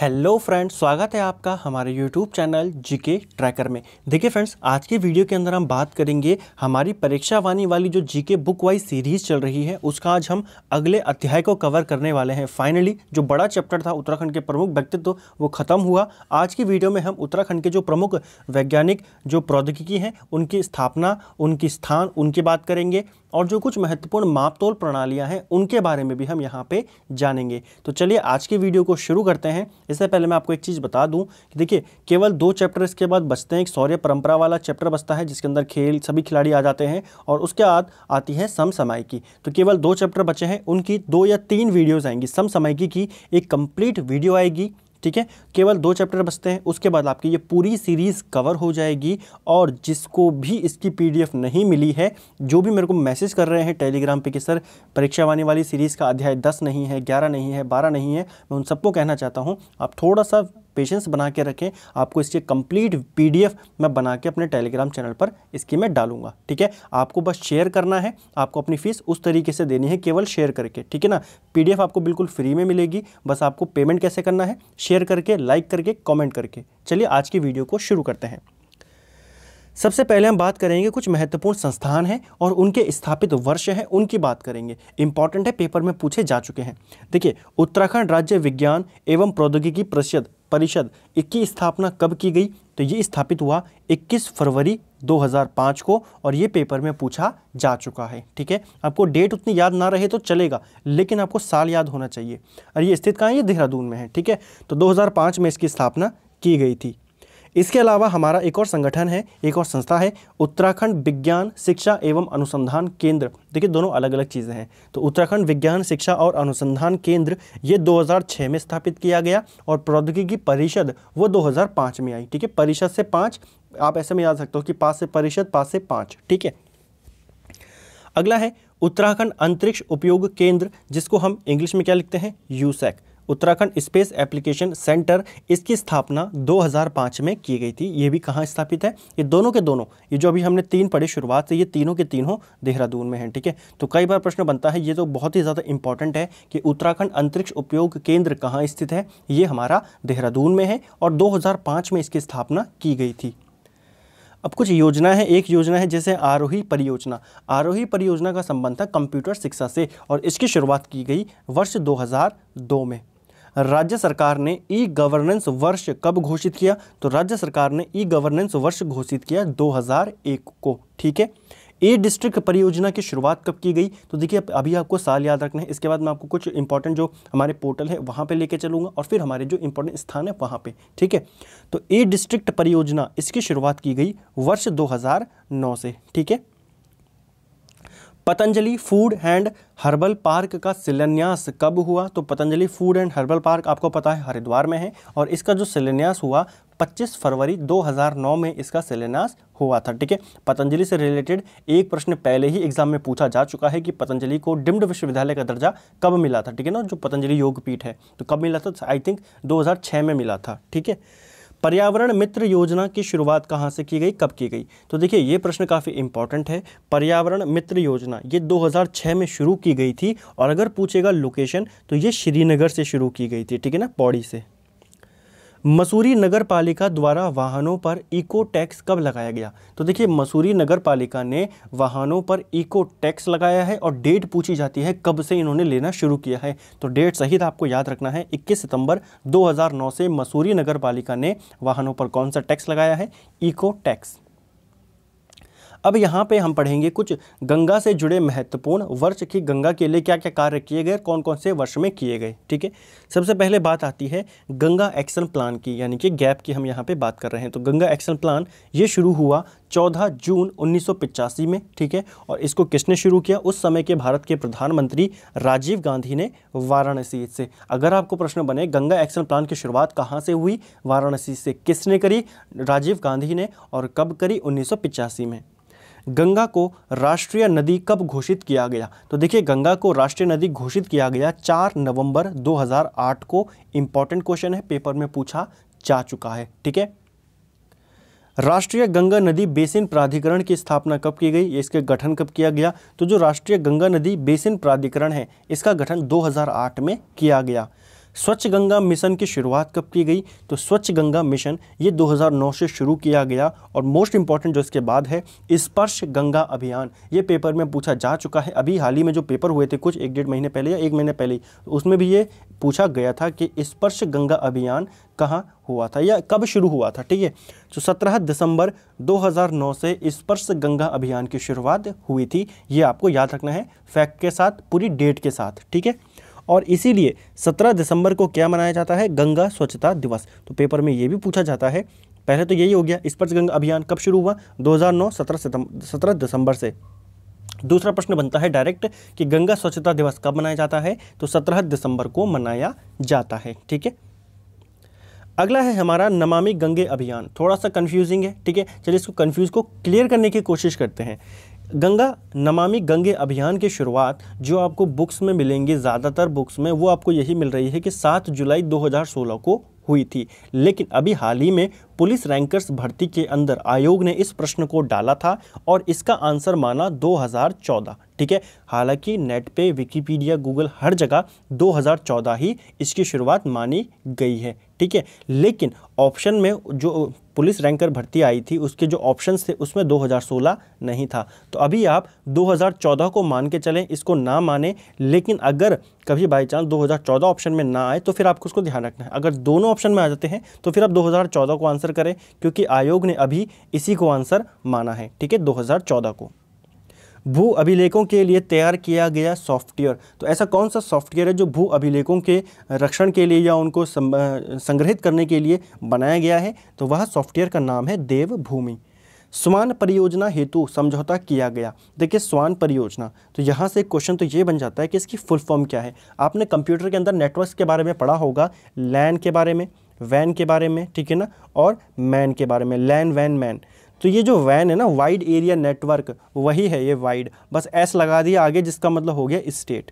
hello friends स्वागत है आपका हमारे यूट्यूब चैनल जीके ट्रैकर में देखिए फ्रेंड्स आज के वीडियो के अंदर हम बात करेंगे हमारी परीक्षा वाणी वाली जो जीके बुक वाइज सीरीज चल रही है उसका आज हम अगले अध्याय को कवर करने वाले हैं फाइनली जो बड़ा चैप्टर था उत्तराखंड के प्रमुख व्यक्तित्व वो खत्म हुआ आज की वीडियो में हम उत्तराखंड के जो प्रमुख वैज्ञानिक जो प्रौद्योगिकी हैं उनकी स्थापना उनकी स्थान उनकी बात करेंगे और जो कुछ महत्वपूर्ण मापतोल प्रणालियां हैं उनके बारे में भी हम यहाँ पे जानेंगे तो चलिए आज के वीडियो को शुरू करते हैं इससे पहले मैं आपको एक चीज़ बता दूं कि देखिए केवल दो चैप्टर इसके बाद बचते हैं एक सौर्य परंपरा वाला चैप्टर बचता है जिसके अंदर खेल सभी खिलाड़ी आ जाते हैं और उसके बाद आती है समसमाय की तो केवल दो चैप्टर बचे हैं उनकी दो या तीन वीडियोज़ आएंगी समसमायिकी की एक कम्प्लीट वीडियो आएगी ठीक है केवल दो चैप्टर बचते हैं उसके बाद आपकी ये पूरी सीरीज़ कवर हो जाएगी और जिसको भी इसकी पीडीएफ नहीं मिली है जो भी मेरे को मैसेज कर रहे हैं टेलीग्राम पे कि सर परीक्षा आने वाली सीरीज़ का अध्याय दस नहीं है ग्यारह नहीं है बारह नहीं है मैं उन सबको कहना चाहता हूँ आप थोड़ा सा पेशेंस बना के रखें आपको इसके कंप्लीट पीडीएफ मैं बना के अपने टेलीग्राम चैनल पर इसकी मैं डालूंगा ठीक है आपको बस शेयर करना है आपको अपनी फ़ीस उस तरीके से देनी है केवल शेयर करके ठीक है ना पीडीएफ आपको बिल्कुल फ्री में मिलेगी बस आपको पेमेंट कैसे करना है शेयर करके लाइक करके कॉमेंट करके चलिए आज की वीडियो को शुरू करते हैं सबसे पहले हम बात करेंगे कुछ महत्वपूर्ण संस्थान हैं और उनके स्थापित वर्ष हैं उनकी बात करेंगे इंपॉर्टेंट है पेपर में पूछे जा चुके हैं देखिए उत्तराखंड राज्य विज्ञान एवं प्रौद्योगिकी परिषद परिषद इसकी स्थापना कब की गई तो ये स्थापित हुआ 21 फरवरी 2005 को और ये पेपर में पूछा जा चुका है ठीक है आपको डेट उतनी याद ना रहे तो चलेगा लेकिन आपको साल याद होना चाहिए और ये स्थित कहाँ ये देहरादून में है ठीक है तो 2005 में इसकी स्थापना की गई थी इसके अलावा हमारा एक और संगठन है एक और संस्था है उत्तराखंड विज्ञान शिक्षा एवं अनुसंधान केंद्र देखिए दोनों अलग अलग चीज़ें हैं तो उत्तराखंड विज्ञान शिक्षा और अनुसंधान केंद्र ये 2006 में स्थापित किया गया और प्रौद्योगिकी परिषद वो 2005 में आई ठीक है परिषद से पाँच आप ऐसे में याद सकते हो कि पाँच से परिषद पाँच से पाँच ठीक है अगला है उत्तराखंड अंतरिक्ष उपयोग केंद्र जिसको हम इंग्लिश में क्या लिखते हैं USAC Uttarakhand space application centre इसकी स्थापना 2005 में की गई थी ये भी कहाँ स्थापित है ये दोनों के दोनों ये जो अभी हमने तीन पढ़े शुरुआत से ये तीनों के तीनों देहरादून में हैं ठीक है तो कई बार प्रश्न बनता है ये तो बहुत ही ज़्यादा इंपॉर्टेंट है कि उत्तराखंड अंतरिक्ष उपयोग केंद्र कहाँ स्थित है ये हमारा देहरादून में है और दो में इसकी स्थापना की गई थी अब कुछ योजना है एक योजना है जैसे आरोही परियोजना आरोही परियोजना का संबंध था कंप्यूटर शिक्षा से और इसकी शुरुआत की गई वर्ष 2002 में राज्य सरकार ने ई गवर्नेंस वर्ष कब घोषित किया तो राज्य सरकार ने ई गवर्नेंस वर्ष घोषित किया 2001 को ठीक है ए डिस्ट्रिक्ट परियोजना की शुरुआत कब की गई तो देखिए अभी आपको साल याद रखना है इसके बाद मैं आपको कुछ इंपॉर्टेंट जो हमारे पोर्टल है वहाँ पे लेके चलूँगा और फिर हमारे जो इंपॉर्टेंट स्थान है वहाँ पे ठीक है तो ए डिस्ट्रिक्ट परियोजना इसकी शुरुआत की गई वर्ष 2009 से ठीक है Patanjali food and herbal park का शिलान्यास कब हुआ तो Patanjali food and herbal park आपको पता है हरिद्वार में है और इसका जो शिलान्यास हुआ 25 फरवरी 2009 में इसका शिलान्यास हुआ था ठीक है पतंजलि से रिलेटेड एक प्रश्न पहले ही एग्जाम में पूछा जा चुका है कि पतंजलि को डिम्ड विश्वविद्यालय का दर्जा कब मिला था ठीक है ना जो पतंजलि योगपीठ है तो कब मिला था आई थिंक दो में मिला था ठीक है पर्यावरण मित्र योजना की शुरुआत कहाँ से की गई कब की गई तो देखिए ये प्रश्न काफ़ी इंपॉर्टेंट है पर्यावरण मित्र योजना ये 2006 में शुरू की गई थी और अगर पूछेगा लोकेशन तो ये श्रीनगर से शुरू की गई थी ठीक है ना पौड़ी से मसूरी नगर पालिका द्वारा वाहनों पर इको टैक्स कब लगाया गया तो देखिए मसूरी नगर पालिका ने वाहनों पर इको टैक्स लगाया है और डेट पूछी जाती है कब से इन्होंने लेना शुरू किया है तो डेट सहित आपको याद रखना है 21 सितंबर 2009 से मसूरी नगर पालिका ने वाहनों पर कौन सा टैक्स लगाया है इको टैक्स अब यहाँ पे हम पढ़ेंगे कुछ गंगा से जुड़े महत्वपूर्ण वर्ष की गंगा के लिए क्या क्या कार्य किए गए कौन कौन से वर्ष में किए गए ठीक है सबसे पहले बात आती है गंगा एक्शन प्लान की यानी कि गैप की हम यहाँ पे बात कर रहे हैं तो गंगा एक्शन प्लान ये शुरू हुआ 14 जून उन्नीस में ठीक है और इसको किसने शुरू किया उस समय के भारत के प्रधानमंत्री राजीव गांधी ने वाराणसी से अगर आपको प्रश्न बने गंगा एक्शन प्लान की शुरुआत कहाँ से हुई वाराणसी से किसने करी राजीव गांधी ने और कब करी उन्नीस में गंगा को राष्ट्रीय नदी कब घोषित किया गया तो देखिए गंगा को राष्ट्रीय नदी घोषित किया गया 4 नवंबर 2008 को इंपॉर्टेंट क्वेश्चन है पेपर में पूछा जा चुका है ठीक है राष्ट्रीय गंगा नदी बेसिन प्राधिकरण की स्थापना कब की गई इसके गठन कब किया गया तो जो राष्ट्रीय गंगा नदी बेसिन प्राधिकरण है इसका गठन 2008 में किया गया स्वच्छ गंगा मिशन की शुरुआत कब की गई तो स्वच्छ गंगा मिशन ये 2009 से शुरू किया गया और मोस्ट इम्पॉर्टेंट जो इसके बाद है स्पर्श गंगा अभियान ये पेपर में पूछा जा चुका है अभी हाल ही में जो पेपर हुए थे कुछ एक डेढ़ महीने पहले या एक महीने पहले उसमें भी ये पूछा गया था कि स्पर्श गंगा अभियान कहाँ हुआ था या कब शुरू हुआ था ठीक है तो 17 दिसंबर 2009 से स्पर्श गंगा अभियान की शुरुआत हुई थी ये आपको याद रखना है फैक्ट के साथ पूरी डेट के साथ ठीक है और इसीलिए 17 दिसंबर को क्या मनाया जाता है गंगा स्वच्छता दिवस तो पेपर में ये भी पूछा जाता है पहले तो यही हो गया स्पर्श गंगा अभियान कब शुरू हुआ 2009 नौ सत्रह दिसंबर से दूसरा प्रश्न बनता है डायरेक्ट कि गंगा स्वच्छता दिवस कब मनाया जाता है तो 17 दिसंबर को मनाया जाता है ठीक है अगला है हमारा नमामि गंगे अभियान थोड़ा सा कन्फ्यूजिंग है ठीक है चलिए इसको कन्फ्यूज़ को क्लियर करने की कोशिश करते हैं गंगा नमामि गंगे अभियान की शुरुआत जो आपको बुक्स में मिलेंगी ज़्यादातर बुक्स में वो आपको यही मिल रही है कि 7 जुलाई 2016 को हुई थी लेकिन अभी हाल ही में पुलिस रैंकर्स भर्ती के अंदर आयोग ने इस प्रश्न को डाला था और इसका आंसर माना 2014 ठीक है हालांकि नेट पे विकिपीडिया गूगल हर जगह 2014 ही इसकी शुरुआत मानी गई है ठीक है लेकिन ऑप्शन में जो पुलिस रैंकर भर्ती आई थी उसके जो ऑप्शन थे उसमें 2016 नहीं था तो अभी आप 2014 को मान के चलें इसको ना माने लेकिन अगर कभी बाई चांस दो ऑप्शन में ना आए तो फिर आपको उसको ध्यान रखना है अगर दोनों ऑप्शन में आ जाते हैं तो फिर आप दो को आंसर करें क्योंकि आयोग ने अभी इसी को आंसर माना है ठीक है 2014 को भू अभिलेखों के लिए तैयार किया गया सॉफ्टवेयर तो ऐसा कौन सा सॉफ्टवेयर है जो भू अभिलेखों के रक्षण के लिए या उनको संग्रहित करने के लिए बनाया गया है तो वह सॉफ्टवेयर का नाम है देवभूमि स्वान परियोजना हेतु समझौता किया गया देखिए स्वान परियोजना तो यहाँ से क्वेश्चन तो ये बन जाता है कि इसकी फुल फॉर्म क्या है आपने कंप्यूटर के अंदर नेटवर्क के बारे में पढ़ा होगा लैन के बारे में वैन के बारे में ठीक है ना और मैन के बारे में लैन वैन मैन तो ये जो वैन है ना वाइड एरिया नेटवर्क वही है ये वाइड बस एस लगा दिया आगे जिसका मतलब हो गया state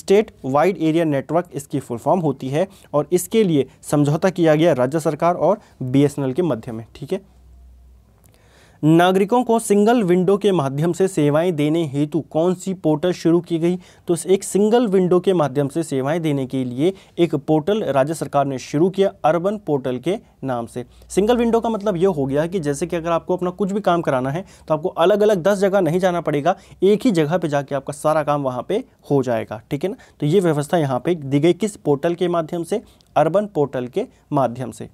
state wide area network इसकी फुल फॉर्म होती है और इसके लिए समझौता किया गया राज्य सरकार और बीएसएनएल के मध्य में ठीक है नागरिकों को सिंगल विंडो के माध्यम से सेवाएं देने हेतु कौन सी पोर्टल शुरू की गई तो एक सिंगल विंडो के माध्यम से सेवाएं देने के लिए एक पोर्टल राज्य सरकार ने शुरू किया अर्बन पोर्टल के नाम से सिंगल विंडो का मतलब यह हो गया कि जैसे कि अगर आपको अपना कुछ भी काम कराना है तो आपको अलग अलग दस जगह नहीं जाना पड़ेगा एक ही जगह पर जाके आपका सारा काम वहाँ पर हो जाएगा ठीक है ना तो ये व्यवस्था यहाँ पर दी गई किस पोर्टल के माध्यम से अर्बन पोर्टल के माध्यम से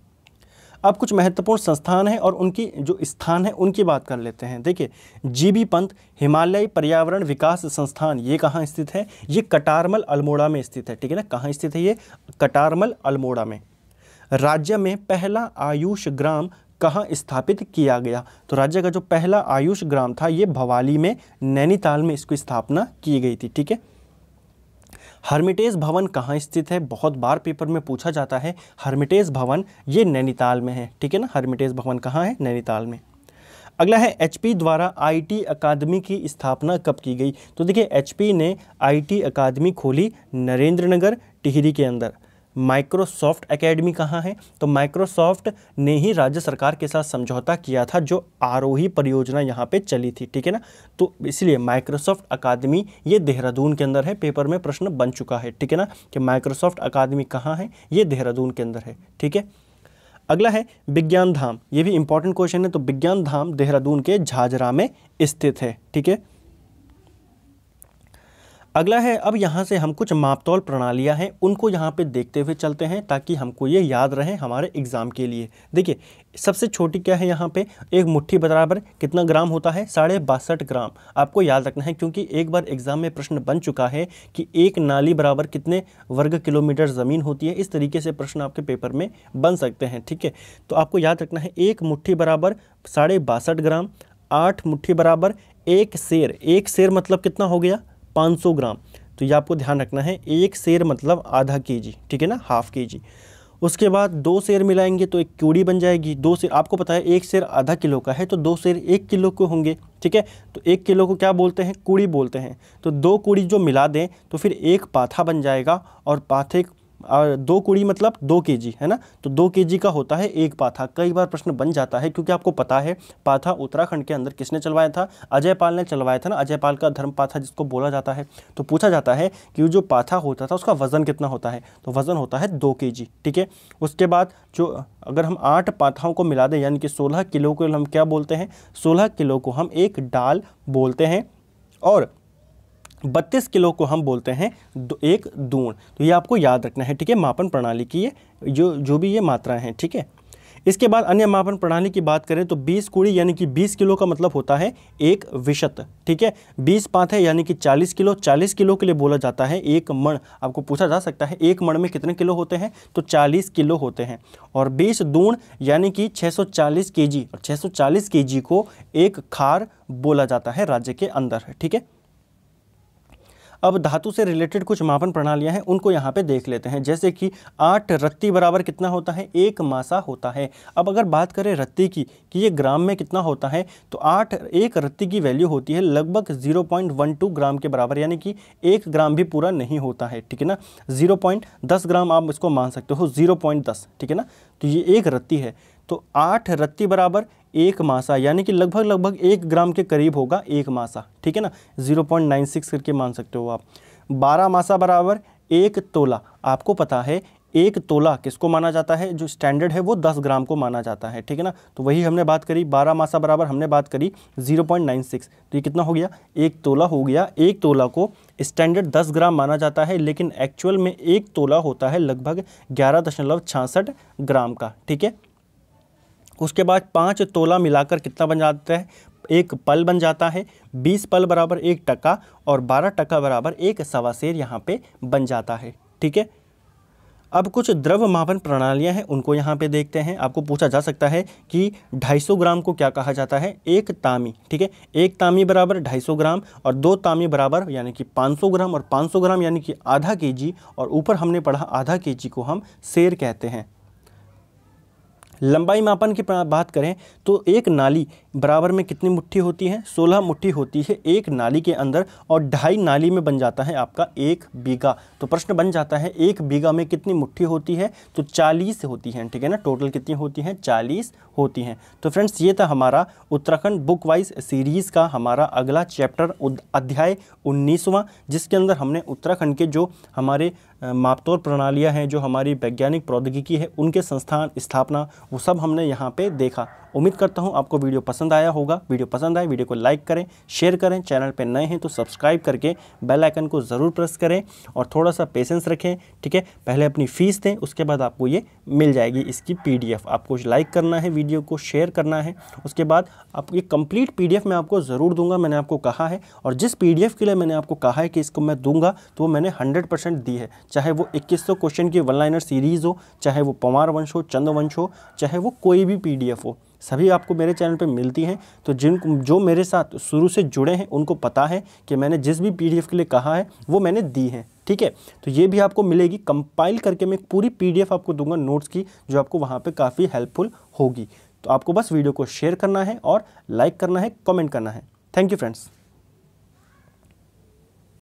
अब कुछ महत्वपूर्ण संस्थान हैं और उनकी जो स्थान है उनकी बात कर लेते हैं देखिए जीबी पंत हिमालयी पर्यावरण विकास संस्थान ये कहाँ स्थित है ये कटारमल अल्मोड़ा में स्थित है ठीक है ना कहाँ स्थित है ये कटारमल अल्मोड़ा में राज्य में पहला आयुष ग्राम कहाँ स्थापित किया गया तो राज्य का जो पहला आयुष ग्राम था ये भवाली में नैनीताल में इसकी स्थापना की गई थी ठीक है हर्मिटेज भवन कहाँ स्थित है बहुत बार पेपर में पूछा जाता है हर्मिटेज भवन ये नैनीताल में है ठीक है ना हर्मिटेज भवन कहाँ है नैनीताल में अगला है एचपी द्वारा आईटी अकादमी की स्थापना कब की गई तो देखिए एचपी ने आईटी अकादमी खोली नरेंद्र नगर टिहरी के अंदर माइक्रोसॉफ्ट एकेडमी कहाँ है तो माइक्रोसॉफ्ट ने ही राज्य सरकार के साथ समझौता किया था जो आरोही परियोजना यहाँ पे चली थी ठीक है ना तो इसलिए माइक्रोसॉफ्ट अकादमी ये देहरादून के अंदर है पेपर में प्रश्न बन चुका है ठीक है ना कि माइक्रोसॉफ्ट अकादमी कहाँ है ये देहरादून के अंदर है ठीक है अगला है विज्ञान धाम ये भी इंपॉर्टेंट क्वेश्चन है तो विज्ञान धाम देहरादून के झाझरा में स्थित है ठीक है अगला है अब यहाँ से हम कुछ मापतौल प्रणालियाँ हैं उनको यहाँ पे देखते हुए चलते हैं ताकि हमको ये याद रहें हमारे एग्ज़ाम के लिए देखिए सबसे छोटी क्या है यहाँ पे एक मुट्ठी बराबर कितना ग्राम होता है साढ़े बासठ ग्राम आपको याद रखना है क्योंकि एक बार एग्ज़ाम में प्रश्न बन चुका है कि एक नाली बराबर कितने वर्ग किलोमीटर ज़मीन होती है इस तरीके से प्रश्न आपके पेपर में बन सकते हैं ठीक है तो आपको याद रखना है एक मुठ्ठी बराबर साढ़े बासठ ग्राम आठ मुठ्ठी बराबर एक शेर एक शेर मतलब कितना हो गया 500 ग्राम तो ये आपको ध्यान रखना है एक शेर मतलब आधा के जी ठीक है ना हाफ के जी उसके बाद दो शेर मिलाएंगे तो एक क्यूड़ी बन जाएगी दो शेर आपको पता है एक शेर आधा किलो का है तो दो शेर एक किलो के होंगे ठीक है तो एक किलो को क्या बोलते हैं कूड़ी बोलते हैं तो दो कूड़ी जो मिला दें तो फिर एक पाथा बन जाएगा और पाथे और दो कुड़ी मतलब दो के जी है ना तो दो के जी का होता है एक पाथा कई बार प्रश्न बन जाता है क्योंकि आपको पता है पाथा उत्तराखंड के अंदर किसने चलवाया था अजय पाल ने चलवाया था ना अजय पाल का धर्म पाथा जिसको बोला जाता है तो पूछा जाता है कि जो पाथा होता था उसका वजन कितना होता है तो वजन होता है दो के ठीक है उसके बाद जो अगर हम आठ पाथाओं को मिला दें यानी कि सोलह किलो को हम क्या बोलते हैं सोलह किलो को हम एक डाल बोलते हैं और बत्तीस किलो को हम बोलते हैं एक दूण तो ये आपको याद रखना है ठीक है मापन प्रणाली की ये जो जो भी ये मात्रा है ठीक है इसके बाद अन्य मापन प्रणाली की बात करें तो 20 कूड़ी यानी कि 20 किलो का मतलब होता है एक विशत ठीक है 20 पाथ है यानी कि 40 किलो 40 किलो के लिए बोला जाता है एक मण आपको पूछा जा सकता है एक मण में कितने किलो होते हैं तो 40 किलो होते हैं और 20 दूण यानी कि 640 केजी और 640 केजी को एक खार बोला जाता है राज्य के अंदर ठीक है अब धातु से रिलेटेड कुछ मापन प्रणालियाँ हैं उनको यहाँ पे देख लेते हैं जैसे कि आठ रत्ती बराबर कितना होता है एक मासा होता है अब अगर बात करें रत्ती की कि ये ग्राम में कितना होता है तो आठ एक रत्ती की वैल्यू होती है लगभग ज़ीरो ग्राम के बराबर यानी कि एक ग्राम भी पूरा नहीं होता है ठीक है ना ज़ीरो ग्राम आप इसको मान सकते हो ज़ीरो ठीक है ना तो ये एक रत्ती है तो आठ रत्ती बराबर एक मासा यानी कि लगभग लगभग एक ग्राम के करीब होगा एक मासा ठीक है ना 0.96 करके मान सकते हो आप बारह मासा बराबर एक तोला आपको पता है एक तोला किसको माना जाता है जो स्टैंडर्ड है वो दस ग्राम को माना जाता है ठीक है ना तो वही हमने बात करी बारह मासा बराबर हमने बात करी जीरो पॉइंट नाइन सिक्स तो ये कितना हो गया एक तोला हो गया एक तोला को स्टैंडर्ड दस ग्राम माना जाता है लेकिन एक्चुअल में एक तोला होता है लगभग ग्यारह दशमलव छियासठ ग्राम का ठीक है उसके बाद पाँच तोला मिलाकर कितना बन जाता है एक पल बन जाता है बीस पल बराबर एक टका और बारह टका बराबर एक सवा शेर यहाँ पे बन जाता है ठीक है अब कुछ द्रव मापन प्रणालियां हैं उनको यहाँ पे देखते हैं आपको पूछा जा सकता है कि 250 ग्राम को क्या कहा जाता है एक तामी ठीक है एक तामी बराबर 250 ग्राम और दो तामी बराबर यानी कि 500 ग्राम और 500 ग्राम यानी कि आधा केजी और ऊपर हमने पढ़ा आधा केजी को हम शेर कहते हैं लंबाई मापन की बात करें तो एक नाली बराबर में कितनी मुट्ठी होती है सोलह मुट्ठी होती है एक नाली के अंदर और ढाई नाली में बन जाता है आपका एक बीघा तो प्रश्न बन जाता है एक बीघा में कितनी मुट्ठी होती है तो चालीस होती हैं ठीक है ना टोटल कितनी होती हैं चालीस होती हैं तो फ्रेंड्स ये था हमारा उत्तराखंड बुक वाइज सीरीज़ का हमारा अगला चैप्टर अध्याय उन्नीसवां जिसके अंदर हमने उत्तराखंड के जो हमारे मापतौर प्रणालियाँ हैं जो हमारी वैज्ञानिक प्रौद्योगिकी है उनके संस्थान स्थापना वो सब हमने यहाँ पे देखा उम्मीद करता हूँ आपको वीडियो पसंद आया होगा वीडियो पसंद आए वीडियो को लाइक करें शेयर करें चैनल पर नए हैं तो सब्सक्राइब करके बेल आइकन को ज़रूर प्रेस करें और थोड़ा सा पेशेंस रखें ठीक है पहले अपनी फ़ीस दें उसके बाद आपको ये मिल जाएगी इसकी पी आपको लाइक करना है वीडियो को शेयर करना है उसके बाद आप ये कंप्लीट पी मैं आपको ज़रूर दूंगा मैंने आपको कहा है और जिस पी के लिए मैंने आपको कहा है कि इसको मैं दूंगा तो वो मैंने हंड्रेड दी है चाहे वो इक्कीस क्वेश्चन की वन लाइनर सीरीज़ हो चाहे वो पवार वंश हो चंद्रवंश हो चाहे वो कोई भी पी हो सभी आपको मेरे चैनल पर मिलती हैं तो जिन जो मेरे साथ शुरू से जुड़े हैं उनको पता है कि मैंने जिस भी पी के लिए कहा है वो मैंने दी है ठीक है तो ये भी आपको मिलेगी कंपाइल करके मैं पूरी पी आपको दूंगा नोट्स की जो आपको वहाँ पर काफ़ी हेल्पफुल होगी तो आपको बस वीडियो को शेयर करना है और लाइक करना है कमेंट करना है थैंक यू फ्रेंड्स